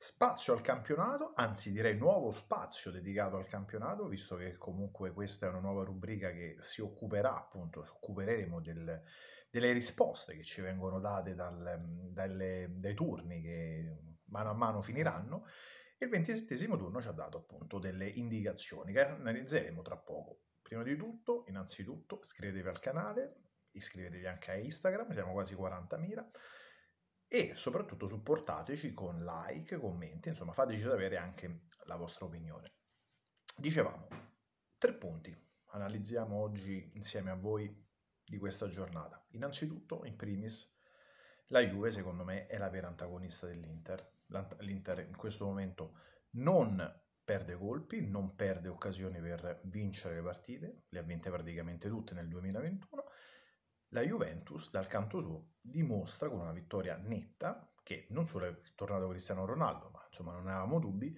Spazio al campionato, anzi direi nuovo spazio dedicato al campionato, visto che comunque questa è una nuova rubrica che si occuperà, appunto, ci occuperemo del, delle risposte che ci vengono date dal, dalle, dai turni che mano a mano finiranno. Il ventisettesimo turno ci ha dato appunto delle indicazioni che analizzeremo tra poco. Prima di tutto, innanzitutto, iscrivetevi al canale, iscrivetevi anche a Instagram, siamo quasi 40.000 e soprattutto supportateci con like, commenti, insomma fateci sapere anche la vostra opinione. Dicevamo, tre punti analizziamo oggi insieme a voi di questa giornata. Innanzitutto, in primis, la Juve secondo me è la vera antagonista dell'Inter. L'Inter in questo momento non perde colpi, non perde occasioni per vincere le partite, le ha vinte praticamente tutte nel 2021 la Juventus, dal canto suo, dimostra con una vittoria netta che non solo è tornato Cristiano Ronaldo, ma insomma non avevamo dubbi,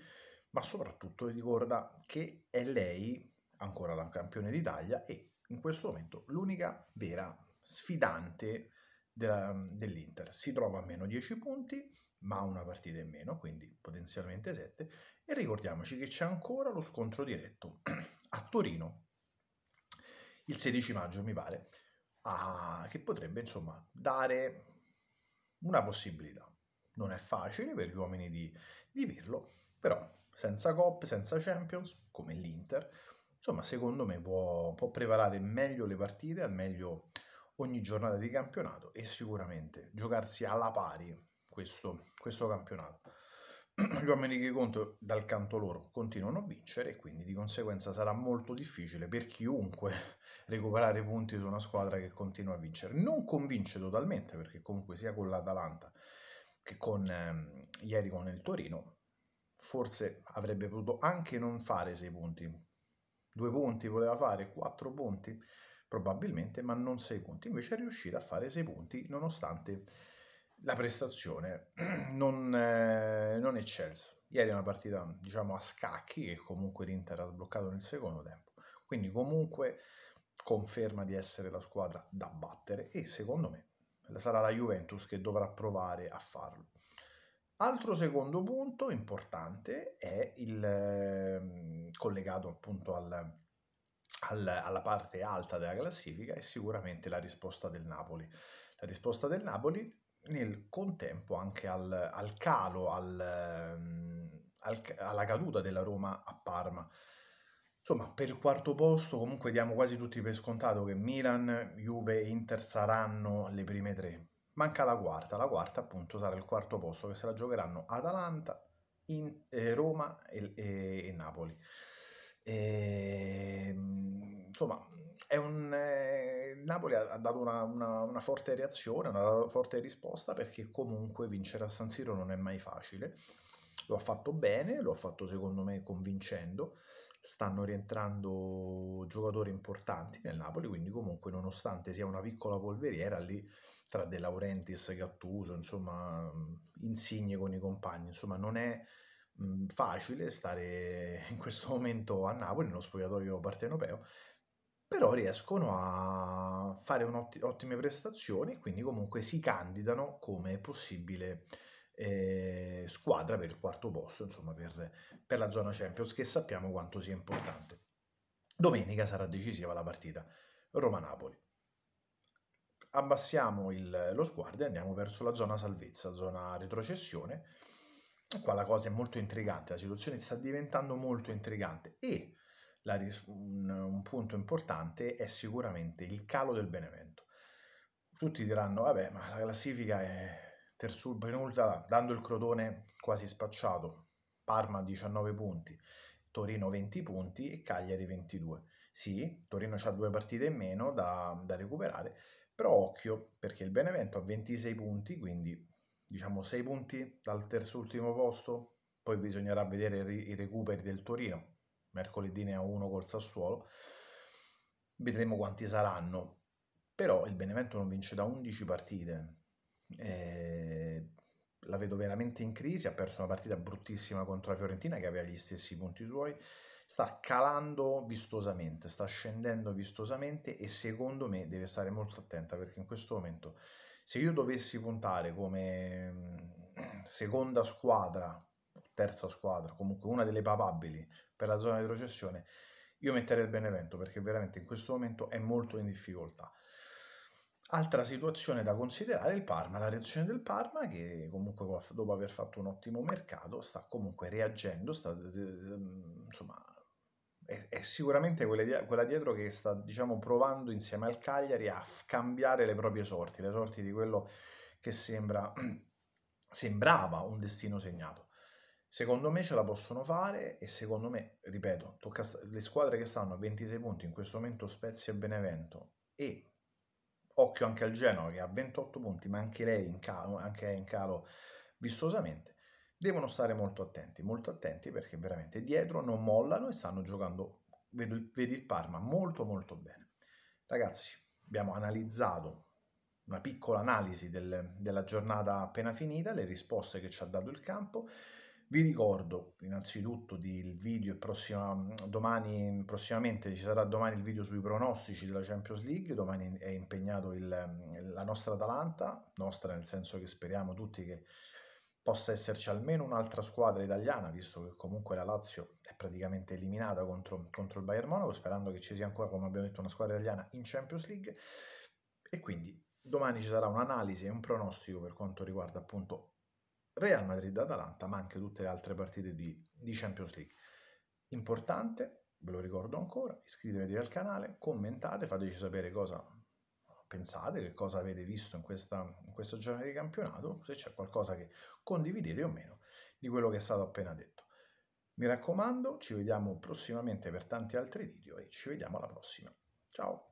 ma soprattutto ricorda che è lei, ancora la campione d'Italia, e in questo momento l'unica vera sfidante della, dell'Inter. Si trova a meno 10 punti, ma una partita in meno, quindi potenzialmente 7. E ricordiamoci che c'è ancora lo scontro diretto a Torino il 16 maggio, mi pare a, ah, che potrebbe insomma dare una possibilità. Non è facile per gli uomini di, di dirlo, però senza coppe, senza Champions, come l'Inter, insomma secondo me può, può preparare meglio le partite, al meglio ogni giornata di campionato e sicuramente giocarsi alla pari questo, questo campionato gli uomini di Conte dal canto loro continuano a vincere e quindi di conseguenza sarà molto difficile per chiunque recuperare punti su una squadra che continua a vincere. Non convince totalmente perché comunque sia con l'Atalanta che con ehm, ieri con il Torino forse avrebbe potuto anche non fare 6 punti. Due punti poteva fare, quattro punti probabilmente, ma non 6 punti. Invece è riuscita a fare 6 punti nonostante la prestazione non, eh, non è Chelsea. Ieri è una partita, diciamo, a scacchi che comunque l'Inter ha sbloccato nel secondo tempo. Quindi comunque conferma di essere la squadra da battere e secondo me sarà la Juventus che dovrà provare a farlo. Altro secondo punto importante è il eh, collegato appunto al, al, alla parte alta della classifica è sicuramente la risposta del Napoli. La risposta del Napoli nel contempo anche al, al calo, al, ehm, al, alla caduta della Roma a Parma. Insomma, per il quarto posto comunque diamo quasi tutti per scontato che Milan, Juve e Inter saranno le prime tre. Manca la quarta, la quarta appunto sarà il quarto posto che se la giocheranno Atalanta, in, eh, Roma e, e, e Napoli. E, ehm, insomma, un, eh, il Napoli ha, ha dato una, una, una, forte reazione, una forte risposta perché comunque vincere a San Siro non è mai facile. Lo ha fatto bene, lo ha fatto secondo me convincendo. Stanno rientrando giocatori importanti nel Napoli, quindi comunque nonostante sia una piccola polveriera lì tra De Laurentiis, Gattuso, insomma, Insigne con i compagni, insomma, non è mh, facile stare in questo momento a Napoli nello spogliatoio partenopeo però riescono a fare ottime prestazioni e quindi comunque si candidano come possibile eh, squadra per il quarto posto, insomma per, per la zona Champions, che sappiamo quanto sia importante. Domenica sarà decisiva la partita Roma-Napoli abbassiamo il, lo sguardo e andiamo verso la zona salvezza, zona retrocessione. Qua la cosa è molto intrigante, la situazione sta diventando molto intrigante e ris- un, un punto importante è sicuramente il calo del Benevento. Tutti diranno, vabbè, ma la classifica è terzo penultima, dando il Crotone quasi spacciato, Parma 19 punti, Torino 20 punti e Cagliari 22. Sì, Torino ha due partite in meno da, da, recuperare, però occhio perché il Benevento ha 26 punti, quindi diciamo 6 punti dal terzo ultimo posto, poi bisognerà vedere i recuperi del Torino, mercoledì ne ha uno col Sassuolo, vedremo quanti saranno. Però il Benevento non vince da 11 partite, eh, la vedo veramente in crisi, ha perso una partita bruttissima contro la Fiorentina che aveva gli stessi punti suoi, sta calando vistosamente, sta scendendo vistosamente e secondo me deve stare molto attenta perché in questo momento se io dovessi puntare come mm, seconda squadra terza squadra, comunque una delle papabili per la zona di retrocessione, io metterei il Benevento perché veramente in questo momento è molto in difficoltà. Altra situazione da considerare è il Parma, la reazione del Parma che comunque dopo aver fatto un ottimo mercato sta comunque reagendo, sta, ehm, insomma è, è sicuramente quella, di, quella, dietro che sta diciamo provando insieme al Cagliari a cambiare le proprie sorti, le sorti di quello che sembra, sembrava un destino segnato. Secondo me ce la possono fare e secondo me, ripeto, tocca st- le squadre che stanno a 26 punti in questo momento Spezia e Benevento e occhio anche al Genova che ha 28 punti, ma anche lei in calo, anche lei in calo vistosamente, devono stare molto attenti, molto attenti perché veramente dietro non mollano e stanno giocando, vedi, vedi il Parma, molto molto bene. Ragazzi, abbiamo analizzato una piccola analisi del, della giornata appena finita, le risposte che ci ha dato il campo. Vi ricordo innanzitutto del video, prossima, domani, prossimamente ci sarà domani il video sui pronostici della Champions League, domani è impegnato il, la nostra Atalanta, nostra nel senso che speriamo tutti che possa esserci almeno un'altra squadra italiana, visto che comunque la Lazio è praticamente eliminata contro, contro il Bayern Monaco, sperando che ci sia ancora, come abbiamo detto, una squadra italiana in Champions League. E quindi domani ci sarà un'analisi e un pronostico per quanto riguarda appunto Real Madrid-Atalanta, ma anche tutte le altre partite di, di Champions League. Importante, ve lo ricordo ancora, iscrivetevi al canale, commentate, fateci sapere cosa pensate, che cosa avete visto in questa, in questa giornata di campionato, se c'è qualcosa che condividete o meno di quello che è stato appena detto. Mi raccomando, ci vediamo prossimamente per tanti altri video e ci vediamo alla prossima. Ciao!